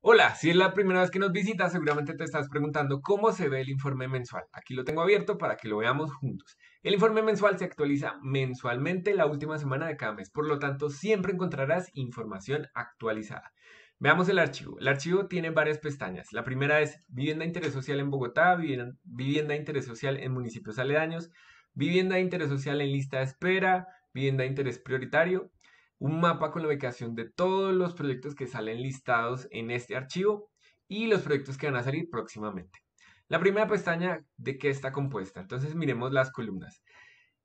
Hola, si es la primera vez que nos visitas, seguramente te estás preguntando cómo se ve el informe mensual. Aquí lo tengo abierto para que lo veamos juntos. El informe mensual se actualiza mensualmente la última semana de cada mes, por lo tanto siempre encontrarás información actualizada. Veamos el archivo. El archivo tiene varias pestañas. La primera es vivienda de interés social en Bogotá, vivienda de interés social en municipios aledaños, vivienda de interés social en lista de espera, vivienda de interés prioritario, un mapa con la ubicación de todos los proyectos que salen listados en este archivo y los proyectos que van a salir próximamente. La primera pestaña de qué está compuesta. Entonces miremos las columnas.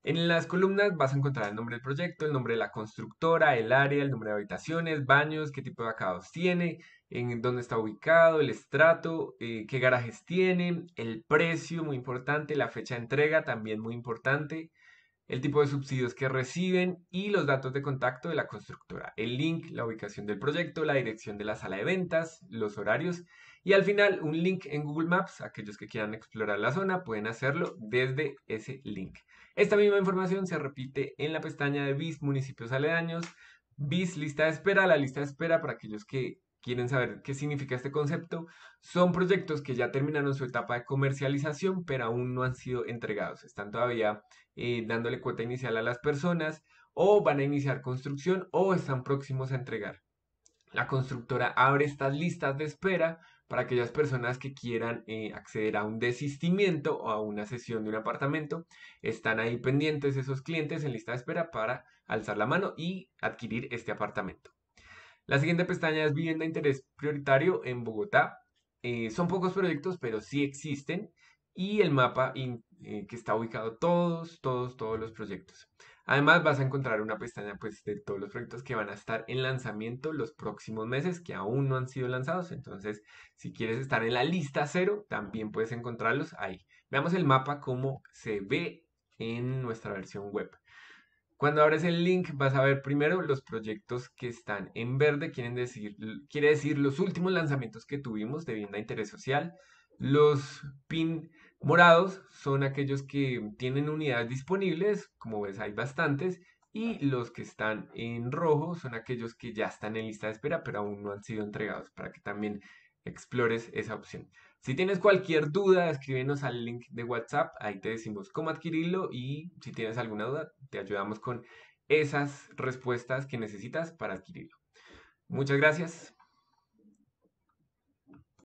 En las columnas vas a encontrar el nombre del proyecto, el nombre de la constructora, el área, el nombre de habitaciones, baños, qué tipo de acabados tiene, en dónde está ubicado, el estrato, eh, qué garajes tiene, el precio, muy importante, la fecha de entrega, también muy importante, el tipo de subsidios que reciben y los datos de contacto de la constructora, el link, la ubicación del proyecto, la dirección de la sala de ventas, los horarios y al final un link en Google Maps. Aquellos que quieran explorar la zona pueden hacerlo desde ese link. Esta misma información se repite en la pestaña de BIS municipios aledaños, BIS lista de espera, la lista de espera para aquellos que quieren saber qué significa este concepto, son proyectos que ya terminaron su etapa de comercialización, pero aún no han sido entregados. Están todavía eh, dándole cuota inicial a las personas o van a iniciar construcción o están próximos a entregar. La constructora abre estas listas de espera para aquellas personas que quieran eh, acceder a un desistimiento o a una sesión de un apartamento. Están ahí pendientes esos clientes en lista de espera para alzar la mano y adquirir este apartamento. La siguiente pestaña es vivienda de interés prioritario en Bogotá. Eh, son pocos proyectos, pero sí existen. Y el mapa eh, que está ubicado todos, todos, todos los proyectos. Además vas a encontrar una pestaña pues, de todos los proyectos que van a estar en lanzamiento los próximos meses que aún no han sido lanzados. Entonces, si quieres estar en la lista cero, también puedes encontrarlos ahí. Veamos el mapa cómo se ve en nuestra versión web. Cuando abres el link vas a ver primero los proyectos que están en verde, quieren decir, quiere decir los últimos lanzamientos que tuvimos de vivienda de interés social. Los pin morados son aquellos que tienen unidades disponibles, como ves hay bastantes, y los que están en rojo son aquellos que ya están en lista de espera pero aún no han sido entregados para que también explores esa opción. Si tienes cualquier duda, escríbenos al link de WhatsApp, ahí te decimos cómo adquirirlo y si tienes alguna duda, te ayudamos con esas respuestas que necesitas para adquirirlo. Muchas gracias.